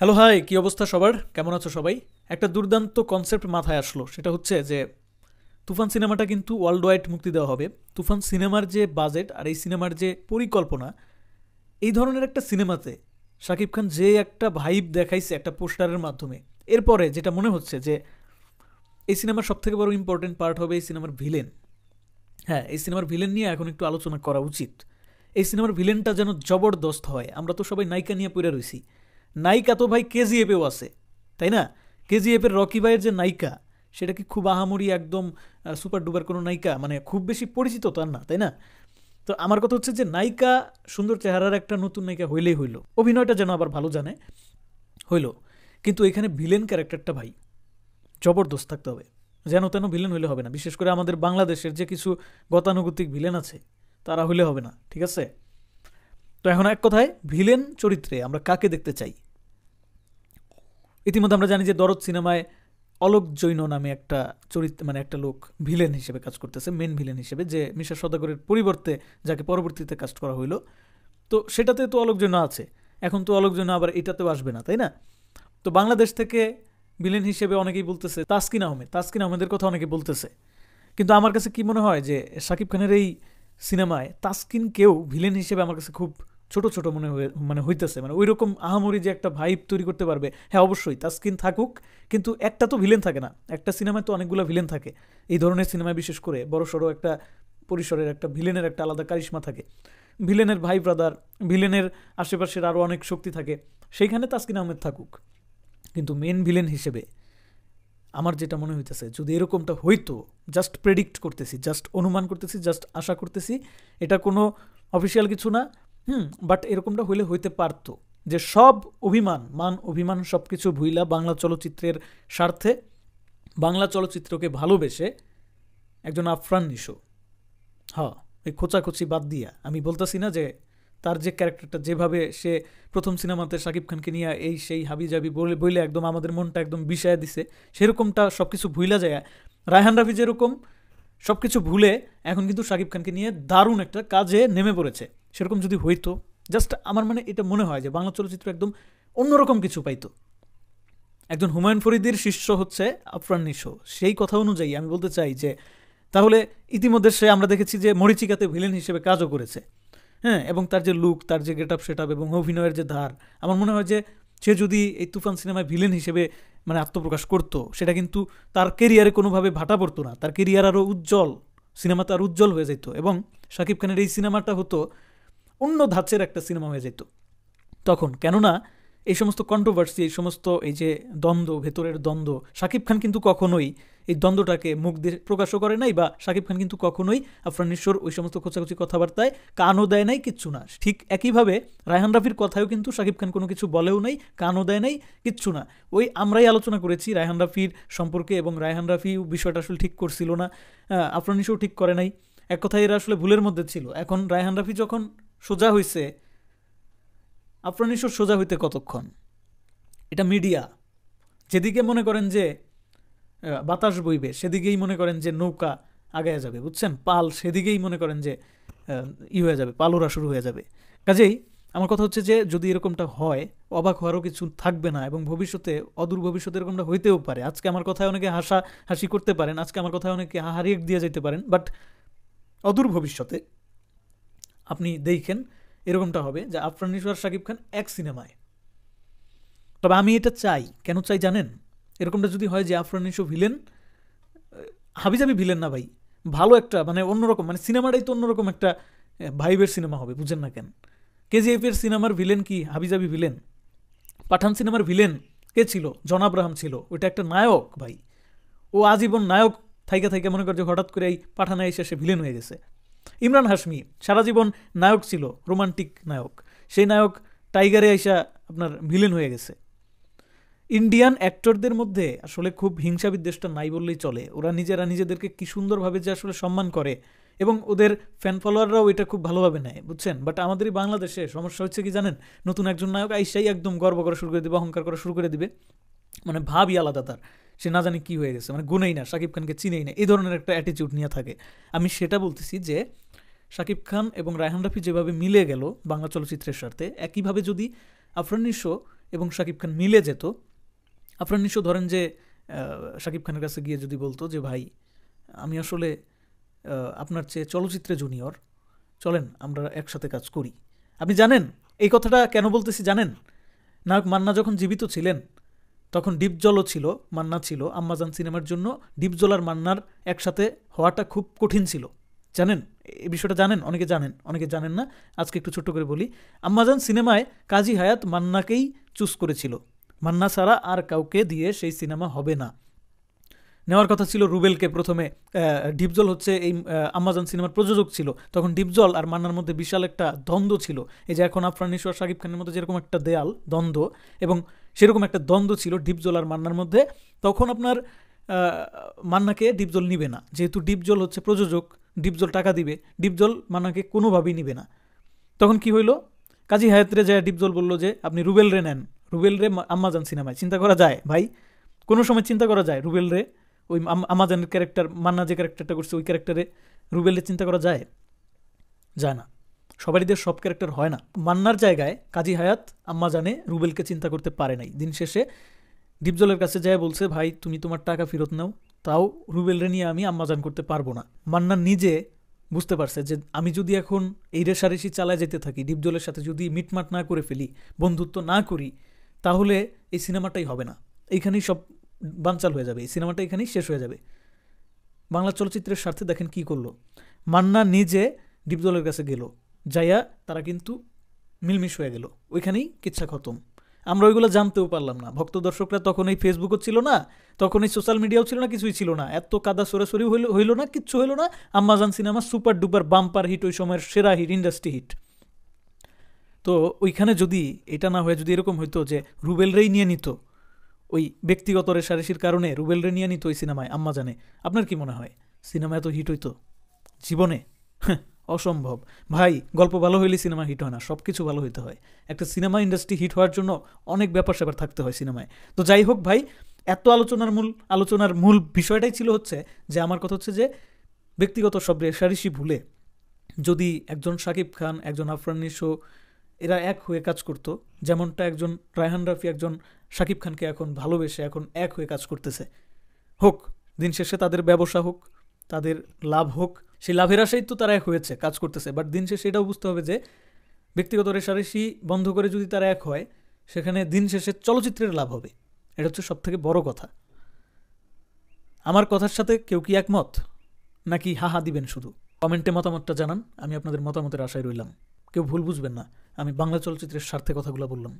hello hi কি অবস্থা সবার কেমন আছো সবাই একটা দুর্দান্ত কনসেপ্ট মাথায় আসলো সেটা হচ্ছে যে তুফান সিনেমাটা কিন্তু ওয়ার্ল্ড ওয়াইড মুক্তি দেওয়া হবে তুফান সিনেমার যে বাজেট আর এই সিনেমার যে পরিকল্পনা এই ধরনের একটা সিনেমাতে শাকিব খান যে একটা ভাইব দেখাইছে একটা পোস্টারের মাধ্যমে এরপরে যেটা মনে হচ্ছে যে এই সিনেমার সবথেকে বড় ইম্পর্টেন্ট পার্ট হবে এই সিনেমার ভিলেন হ্যাঁ এই সিনেমার ভিলেন নিয়ে এখন একটু আলোচনা করা উচিত এই সিনেমার ভিলেনটা যেন জবরদস্ত হয় আমরা তো সবাই নায়িকা নিয়ে পড়ে রয়েছি নায়িকা তো ভাই কেজিএফেও আছে তাই না কেজিএফের রকি ভাইয়ের যে নায়িকা সেটা কি খুব আহামরি একদম সুপার ডুপার কোনো নায়িকা মানে খুব বেশি পরিচিত তার না তাই না তো আমার কথা হচ্ছে যে নায়িকা সুন্দর চেহারার একটা নতুন নায়িকা হইলেই হইল অভিনয়টা যেন আবার ভালো জানে হইল কিন্তু এখানে ভিলেন ক্যারেক্টারটা ভাই জবরদস্ত থাকতে হবে যেন তেন ভিলেন হইলে হবে না বিশেষ করে আমাদের বাংলাদেশের যে কিছু গতানুগতিক ভিলেন আছে তারা হইলে হবে না ঠিক আছে তো এখন এক কথায় ভিলেন চরিত্রে আমরা কাকে দেখতে চাই ইতিমধ্যে আমরা জানি যে দরদ সিনেমায় অলোক জৈন নামে একটা চরিত্র মানে একটা লোক ভিলেন হিসেবে কাজ করতেছে মেন ভিলেন হিসেবে যে মিশা সদাগরের পরিবর্তে যাকে পরবর্তীতে কাজ করা হইল তো সেটাতে তো অলোক জৈন আছে এখন তো অলোক জৈন আবার এটাতেও আসবে না তাই না তো বাংলাদেশ থেকে ভিলেন হিসেবে অনেকেই বলতেছে তাসকিন আহমেদ তাসকিন আহমেদের কথা অনেকে বলতেছে কিন্তু আমার কাছে কি মনে হয় যে শাকিব খানের এই সিনেমায় তাসকিনকেও ভিলেন হিসেবে আমার কাছে খুব ছোট ছোট মনে হয়ে মানে হইতেছে মানে ওইরকম আহামরি যে একটা ভাইব তৈরি করতে পারবে হ্যাঁ অবশ্যই তার স্কিন থাকুক কিন্তু একটা তো ভিলেন থাকে না একটা সিনেমায় তো অনেকগুলো ভিলেন থাকে এই ধরনের সিনেমায় বিশেষ করে বড় সড়ো একটা পরিসরের একটা ভিলেনের একটা আলাদা কারিশমা থাকে ভিলেনের ভাই ব্রাদার ভিলেনের আশেপাশের আরও অনেক শক্তি থাকে সেইখানে তাস্কিন আহমেদ থাকুক কিন্তু মেন ভিলেন হিসেবে আমার যেটা মনে হইতেছে যদি এরকমটা হইতো জাস্ট প্রেডিক্ট করতেছি জাস্ট অনুমান করতেছি জাস্ট আশা করতেছি এটা কোনো অফিসিয়াল কিছু না হুম বাট এরকমটা হইলে হইতে পারতো যে সব অভিমান মান অভিমান সব কিছু ভুইলা বাংলা চলচ্চিত্রের স্বার্থে বাংলা চলচ্চিত্রকে ভালোবেসে একজন আফরান নিশো হ এই খোঁচাখুচি বাদ দিয়া আমি বলতেছি না যে তার যে ক্যারেক্টারটা যেভাবে সে প্রথম সিনেমাতে শাকিব খানকে নিয়ে এই সেই হাবি জাবি বলে বইলে একদম আমাদের মনটা একদম বিষায় দিছে সেরকমটা সব কিছু ভুইলা যায় রায়হান রাফি যেরকম সব কিছু ভুলে এখন কিন্তু শাকিব খানকে নিয়ে দারুণ একটা কাজে নেমে পড়েছে সেরকম যদি হইতো জাস্ট আমার মানে এটা মনে হয় যে বাংলা চলচ্চিত্র একদম অন্যরকম কিছু পাইতো একজন হুমায়ুন ফরিদির শিষ্য হচ্ছে আফরান নিশো সেই কথা অনুযায়ী আমি বলতে চাই যে তাহলে ইতিমধ্যে সে আমরা দেখেছি যে মরিচিকাতে ভিলেন হিসেবে কাজও করেছে হ্যাঁ এবং তার যে লুক তার যে গেট আপ সেট আপ এবং অভিনয়ের যে ধার আমার মনে হয় যে সে যদি এই তুফান সিনেমায় ভিলেন হিসেবে মানে আত্মপ্রকাশ করত সেটা কিন্তু তার কেরিয়ারে কোনোভাবে ভাটা পড়তো না তার কেরিয়ার আরও উজ্জ্বল সিনেমা তার উজ্জ্বল হয়ে যেত এবং শাকিব খানের এই সিনেমাটা হতো অন্য ধাঁচের একটা সিনেমা হয়ে যেত তখন কেননা এই সমস্ত কন্ট্রোভার্সি এই সমস্ত এই যে দ্বন্দ্ব ভেতরের দ্বন্দ্ব শাকিব খান কিন্তু কখনোই এই দ্বন্দ্বটাকে মুখ দিয়ে প্রকাশও করে নাই বা শাকিব খান কিন্তু কখনোই আফরান ওই সমস্ত খোঁচাখুচি কথাবার্তায় কানও দেয় নাই কিচ্ছু না ঠিক একইভাবে রায়হান রাফির কথায়ও কিন্তু শাকিব খান কোনো কিছু বলেও নাই কানও দেয় নাই কিচ্ছু না ওই আমরাই আলোচনা করেছি রায়হান রাফির সম্পর্কে এবং রায়হান রাফি বিষয়টা আসলে ঠিক করছিল না আফরান ঠিক করে নাই এক কথায় এরা আসলে ভুলের মধ্যে ছিল এখন রায়হান রাফি যখন সোজা হইছে আপনার নিশ্চয় সোজা হইতে কতক্ষণ এটা মিডিয়া যেদিকে মনে করেন যে বাতাস বইবে সেদিকেই মনে করেন যে নৌকা আগায় যাবে বুঝছেন পাল সেদিকেই মনে করেন যে ই হয়ে যাবে পালোরা শুরু হয়ে যাবে কাজেই আমার কথা হচ্ছে যে যদি এরকমটা হয় অবাক হওয়ারও কিছু থাকবে না এবং ভবিষ্যতে অদূর ভবিষ্যতে এরকমটা হইতেও পারে আজকে আমার কথায় অনেকে হাসা হাসি করতে পারেন আজকে আমার কথায় অনেকে হারিয়ে দিয়ে যেতে পারেন বাট অদূর ভবিষ্যতে আপনি দেখেন এরকমটা হবে যে আফরান নিশো আর শাকিব খান এক সিনেমায় তবে আমি এটা চাই কেন চাই জানেন এরকমটা যদি হয় যে আফরান নিশো ভিলেন হাবিজাবি ভিলেন না ভাই ভালো একটা মানে অন্যরকম মানে সিনেমাটাই তো অন্যরকম একটা ভাইবের সিনেমা হবে বুঝেন না কেন কেজিএফের সিনেমার ভিলেন কি হাবিজাবি ভিলেন পাঠান সিনেমার ভিলেন কে ছিল জন আব্রাহাম ছিল ওইটা একটা নায়ক ভাই ও আজীবন নায়ক থাইকা থাইকা মনে কর যে হঠাৎ করে এই পাঠানায় এসে সে ভিলেন হয়ে গেছে ইমরান হাসমি সারা জীবন নায়ক ছিল রোমান্টিক নায়ক সেই নায়ক টাইগারে আইসা আপনার ভিলেন হয়ে গেছে ইন্ডিয়ান অ্যাক্টরদের মধ্যে আসলে খুব হিংসা বিদ্বেষটা নাই বললেই চলে ওরা নিজেরা নিজেদেরকে কী সুন্দরভাবে যে আসলে সম্মান করে এবং ওদের ফ্যান ফলোয়াররাও এটা খুব ভালোভাবে নেয় বুঝছেন বাট আমাদেরই বাংলাদেশে সমস্যা হচ্ছে কি জানেন নতুন একজন নায়ক আইসাই একদম গর্ব করা শুরু করে দেবে অহংকার করা শুরু করে দিবে মানে ভাবই আলাদা তার সে না জানি কী হয়ে গেছে মানে গুনেই না শাকিব খানকে চিনেই না এই ধরনের একটা অ্যাটিটিউড নিয়ে থাকে আমি সেটা বলতেছি যে শাকিব খান এবং রায়হান রাফি যেভাবে মিলে গেল বাংলা চলচ্চিত্রের স্বার্থে একইভাবে যদি আফরানিশো এবং শাকিব খান মিলে যেত আফরানিশো ধরেন যে শাকিব খানের কাছে গিয়ে যদি বলতো যে ভাই আমি আসলে আপনার চেয়ে চলচ্চিত্রে জুনিয়র চলেন আমরা একসাথে কাজ করি আপনি জানেন এই কথাটা কেন বলতেছি জানেন নায়ক মান্না যখন জীবিত ছিলেন তখন ডিপজলও ছিল মান্না ছিল আম্মাজান সিনেমার জন্য ডিপজল আর মান্নার একসাথে হওয়াটা খুব কঠিন ছিল জানেন এই বিষয়টা জানেন অনেকে জানেন অনেকে জানেন না আজকে একটু ছোট্ট করে বলি আম্মাজান সিনেমায় কাজী হায়াত মান্নাকেই চুজ করেছিল মান্না ছাড়া আর কাউকে দিয়ে সেই সিনেমা হবে না নেওয়ার কথা ছিল রুবেলকে প্রথমে ডিপজল হচ্ছে এই আম্মাজান সিনেমার প্রযোজক ছিল তখন ডিপজল আর মান্নার মধ্যে বিশাল একটা দ্বন্দ্ব ছিল এই যে এখন আফরান নিশো আর শাকিব খানের মধ্যে যেরকম একটা দেয়াল দ্বন্দ্ব এবং সেরকম একটা দ্বন্দ্ব ছিল ডিপজল আর মান্নার মধ্যে তখন আপনার মান্নাকে ডিপজল নিবে না যেহেতু ডিপজল হচ্ছে প্রযোজক ডিপজল টাকা দিবে ডিপজল মান্নাকে কোনোভাবেই নিবে না তখন কি হইল কাজী হায়াতরে যায় ডিপজল বলল যে আপনি রুবেল রে নেন রুবেল রে আম্মাজান সিনেমায় চিন্তা করা যায় ভাই কোনো সময় চিন্তা করা যায় রুবেল রে ওই আমাজানের ক্যারেক্টার মান্না যে ক্যারেক্টারটা করছে ওই ক্যারেক্টারে রুবেলের চিন্তা করা যায় যায় না সবারিদের সব ক্যারেক্টার হয় না মান্নার জায়গায় কাজী হায়াত আম্মা জানে রুবেলকে চিন্তা করতে পারে নাই দিন শেষে ডিপজলের কাছে যায় বলছে ভাই তুমি তোমার টাকা ফেরত নাও তাও রুবেলরে নিয়ে আমি আম্মাজান করতে পারবো না মান্না নিজে বুঝতে পারছে যে আমি যদি এখন এই রেশারেশি চালায় যেতে থাকি ডিপজলের সাথে যদি মিটমাট না করে ফেলি বন্ধুত্ব না করি তাহলে এই সিনেমাটাই হবে না এইখানেই সব বানচাল হয়ে যাবে এই সিনেমাটা এখানেই শেষ হয়ে যাবে বাংলা চলচ্চিত্রের স্বার্থে দেখেন কি করলো মান্না নিজে ডিপজলের কাছে গেল যাইয়া তারা কিন্তু মিলমিশ হয়ে গেল ওইখানেই কিচ্ছা খতম আমরা ওইগুলো জানতেও পারলাম না ভক্ত দর্শকরা তখন এই ফেসবুকও ছিল না তখন এই সোশ্যাল মিডিয়াও ছিল না কিছুই ছিল না এত কাদা সরাসরি হইল হইল না কিচ্ছু হইল না Ammajan cinema super duper bumper hit ওই সময়ের সেরা হিট ইন্ডাস্ট্রি হিট তো ওইখানে যদি এটা না হয়ে যদি এরকম হইতো যে রুবেল রেই নিয়ে নিত ওই ব্যক্তিগত রেশারেশির কারণে রুবেল রে নিয়ে নিত ওই সিনেমায় আম্মাজানে আপনার কি মনে হয় সিনেমা এত হিট হইতো জীবনে অসম্ভব ভাই গল্প ভালো হইলে সিনেমা হিট হয় না সব কিছু ভালো হইতে হয় একটা সিনেমা ইন্ডাস্ট্রি হিট হওয়ার জন্য অনেক ব্যাপার স্যাপার থাকতে হয় সিনেমায় তো যাই হোক ভাই এত আলোচনার মূল আলোচনার মূল বিষয়টাই ছিল হচ্ছে যে আমার কথা হচ্ছে যে ব্যক্তিগত সব রেশারিসি ভুলে যদি একজন শাকিব খান একজন আফরান নিশো এরা এক হয়ে কাজ করত যেমনটা একজন রায়হান রাফি একজন শাকিব খানকে এখন ভালোবেসে এখন এক হয়ে কাজ করতেছে হোক দিন শেষে তাদের ব্যবসা হোক তাদের লাভ হোক সেই লাভের আশাই তো তারা এক হয়েছে কাজ করতেছে বাট দিন শেষে এটাও বুঝতে হবে যে ব্যক্তিগত রেশারেশি বন্ধ করে যদি তারা এক হয় সেখানে দিন শেষে চলচ্চিত্রের লাভ হবে এটা হচ্ছে সবথেকে বড় কথা আমার কথার সাথে কেউ কি একমত নাকি হা হা দিবেন শুধু কমেন্টে মতামতটা জানান আমি আপনাদের মতামতের আশায় রইলাম কেউ ভুল বুঝবেন না আমি বাংলা চলচ্চিত্রের স্বার্থে কথাগুলো বললাম